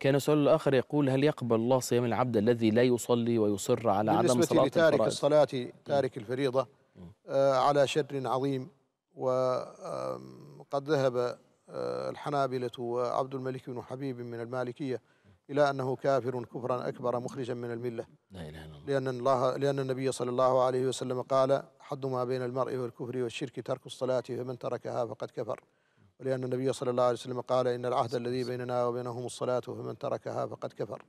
كان سؤال الآخر يقول هل يقبل الله صيام العبد الذي لا يصلي ويصر على عدم صلاة لتارك الصلاة تارك الفريضة آه، على شر عظيم وقد ذهب آه، الحنابلة وعبد الملك بن حبيب من المالكية إلى أنه كافر كفرا أكبر مخرجا من الملة لا إله إلا الله لأن, الله لأن النبي صلى الله عليه وسلم قال حد ما بين المرء والكفر والشرك ترك الصلاة فمن تركها فقد كفر ولأن النبي صلى الله عليه وسلم قال إن العهد الذي بيننا وبينهم الصلاة فمن تركها فقد كفر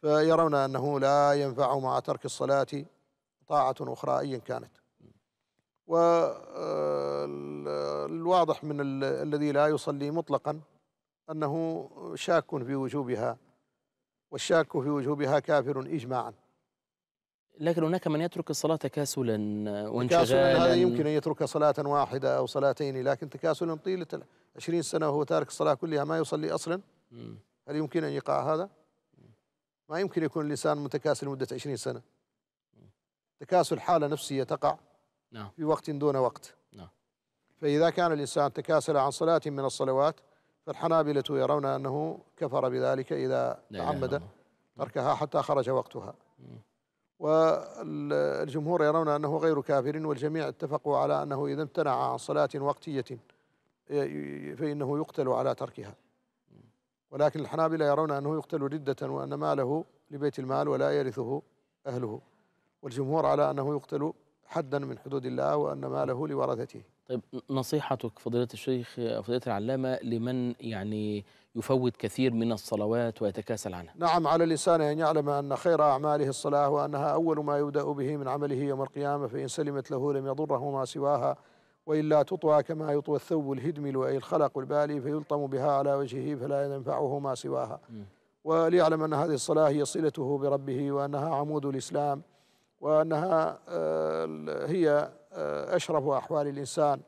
فيرون أنه لا ينفع مع ترك الصلاة طاعة أخرى أيا كانت والواضح آه، من ال... الذي لا يصلي مطلقا أنه شاك في وجوبها والشاك في وجوبها كافر إجماعا لكن هناك من يترك الصلاة تكاسلا وانشغالا هذا يمكن أن يترك صلاة واحدة أو صلاتين لكن تكاسلا طيلة 20 سنة وهو تارك الصلاة كلها ما يصلي أصلا هل يمكن أن يقع هذا؟ ما يمكن يكون اللسان متكاسل مدة 20 سنة تكاسل حالة نفسية تقع نعم. في وقت دون وقت نعم. فإذا كان الإنسان تكاسل عن صلاة من الصلوات فالحنابلة يرون أنه كفر بذلك إذا تعمد تركها حتى خرج وقتها والجمهور يرون أنه غير كافر والجميع اتفقوا على أنه إذا امتنع عن صلاة وقتية فإنه يقتل على تركها ولكن الحنابلة يرون أنه يقتل ردة وأن ماله لبيت المال ولا يرثه أهله والجمهور على أنه يقتل حدا من حدود الله وأن ماله لورثته طيب نصيحتك فضيلة الشيخ فضيلة العلامة لمن يعني يفوت كثير من الصلوات ويتكاسل عنها نعم على لسانه أن يعلم أن خير أعماله الصلاة وأنها أول ما يبدأ به من عمله يوم القيامة فإن سلمت له لم يضره ما سواها وإلا تطوى كما يطوى الثوب الهدمل أي الخلق البالي فيلطم بها على وجهه فلا ينفعه ما سواها م. وليعلم أن هذه الصلاة هي صلته بربه وأنها عمود الإسلام وأنها آه، هي آه، أشرف أحوال الإنسان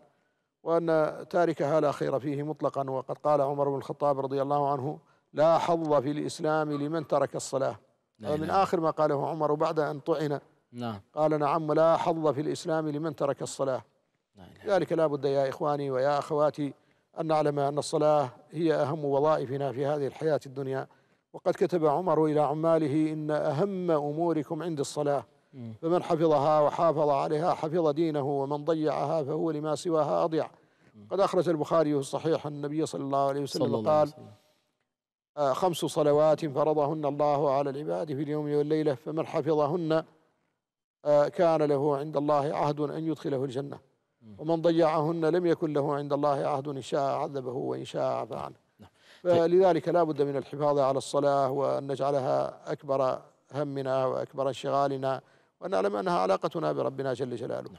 وأن تاركها لا خير فيه مطلقا وقد قال عمر بن الخطاب رضي الله عنه لا حظ في الإسلام لمن ترك الصلاة هذا من آخر ما قاله عمر بعد أن طعن نعم قال نعم لا حظ في الإسلام لمن ترك الصلاة ذلك لا بد يا إخواني ويا أخواتي أن نعلم أن الصلاة هي أهم وظائفنا في هذه الحياة الدنيا وقد كتب عمر إلى عماله إن أهم أموركم عند الصلاة فمن حفظها وحافظ عليها حفظ دينه ومن ضيعها فهو لما سواها أضيع قد أخرج البخاري في الصحيح النبي صلى الله عليه وسلم الله قال وسلم. آه خمس صلوات فرضهن الله على العباد في اليوم والليلة فمن حفظهن آه كان له عند الله عهد أن يدخله الجنة ومن ضيعهن لم يكن له عند الله عهد إن شاء عذبه وإن شاء عفى عنه نعم. فلذلك لا بد من الحفاظ على الصلاة وأن نجعلها أكبر همنا وأكبر انشغالنا ونعلم أنها علاقتنا بربنا جل جلاله